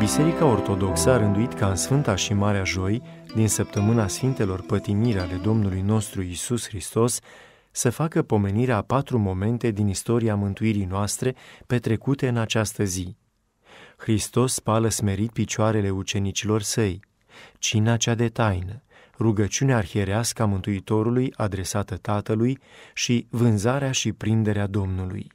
Biserica Ortodoxă a rânduit ca în Sfânta și Marea Joi, din săptămâna Sfintelor Pătimire ale Domnului nostru Isus Hristos, să facă pomenirea a patru momente din istoria mântuirii noastre petrecute în această zi. Hristos spală smerit picioarele ucenicilor săi, cina cea de taină, rugăciunea arhierească a Mântuitorului adresată Tatălui și vânzarea și prinderea Domnului.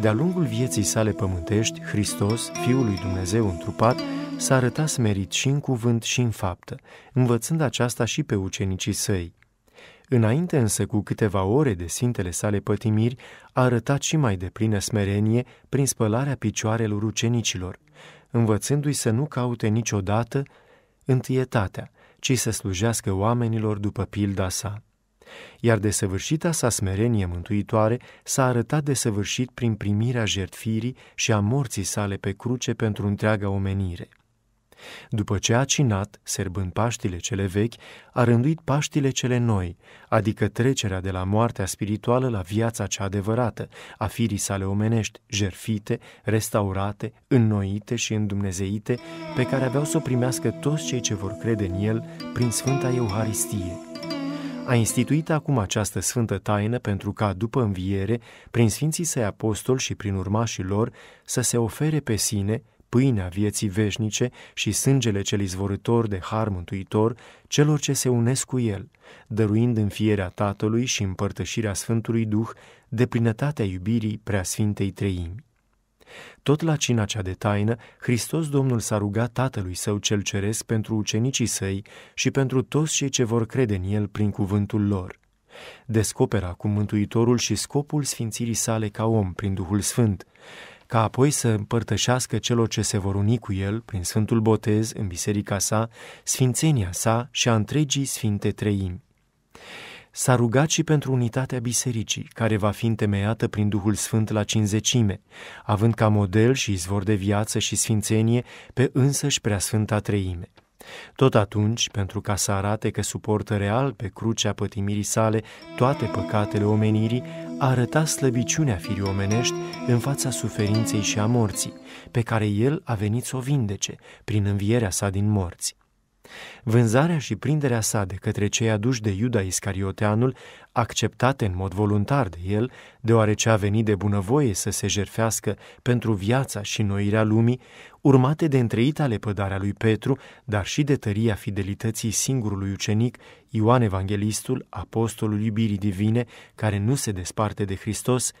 De-a lungul vieții sale pământești, Hristos, Fiul lui Dumnezeu întrupat, s-a arătat smerit și în cuvânt și în faptă, învățând aceasta și pe ucenicii săi. Înainte însă cu câteva ore de sintele sale pătimiri, a arătat și mai deplină smerenie prin spălarea picioarelor ucenicilor, învățându-i să nu caute niciodată întâietatea, ci să slujească oamenilor după pilda sa iar desăvârșita sa smerenie mântuitoare s-a arătat desăvârșit prin primirea jertfirii și a morții sale pe cruce pentru întreaga omenire. După ce a cinat, serbând paștile cele vechi, a rânduit paștile cele noi, adică trecerea de la moartea spirituală la viața cea adevărată, a firii sale omenești, jerfite, restaurate, înnoite și îndumnezeite, pe care aveau să o primească toți cei ce vor crede în el prin Sfânta Euharistie a instituit acum această sfântă taină pentru ca, după înviere, prin Sfinții Săi Apostoli și prin urmașii lor, să se ofere pe sine pâinea vieții veșnice și sângele cel izvorător de har mântuitor celor ce se unesc cu el, dăruind în fierea Tatălui și împărtășirea Sfântului Duh de plinătatea iubirii preasfintei treimi. Tot la cina cea de taină, Hristos Domnul s-a rugat Tatălui Său cel Ceresc pentru ucenicii săi și pentru toți cei ce vor crede în El prin cuvântul lor. Descoperă acum Mântuitorul și scopul sfințirii sale ca om prin Duhul Sfânt, ca apoi să împărtășească celor ce se vor uni cu el prin Sfântul Botez în biserica sa, sfințenia sa și a întregii Sfinte Treimi. S-a rugat și pentru unitatea bisericii, care va fi întemeiată prin Duhul Sfânt la cinzecime, având ca model și izvor de viață și sfințenie pe însăși preasfânta treime. Tot atunci, pentru ca să arate că suportă real pe crucea pătimirii sale toate păcatele omenirii, a arătat slăbiciunea firii omenești în fața suferinței și a morții, pe care el a venit să o vindece prin învierea sa din morți. Vânzarea și prinderea sa de către cei aduși de Iuda Iscarioteanul, acceptate în mod voluntar de el, deoarece a venit de bunăvoie să se jerfească pentru viața și noirea lumii, urmate de întreita lepădarea lui Petru, dar și de tăria fidelității singurului ucenic, Ioan Evanghelistul, apostolul iubirii divine, care nu se desparte de Hristos,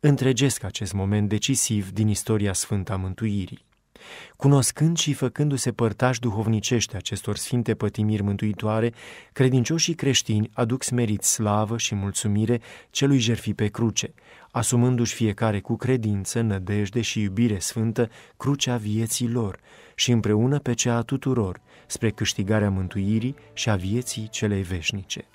întregesc acest moment decisiv din istoria sfânta mântuirii. Cunoscând și făcându-se părtași duhovnicești acestor sfinte pătimiri mântuitoare, credincioșii creștini aduc smerit slavă și mulțumire celui jerfi pe cruce, asumându-și fiecare cu credință, nădejde și iubire sfântă crucea vieții lor și împreună pe cea a tuturor, spre câștigarea mântuirii și a vieții celei veșnice.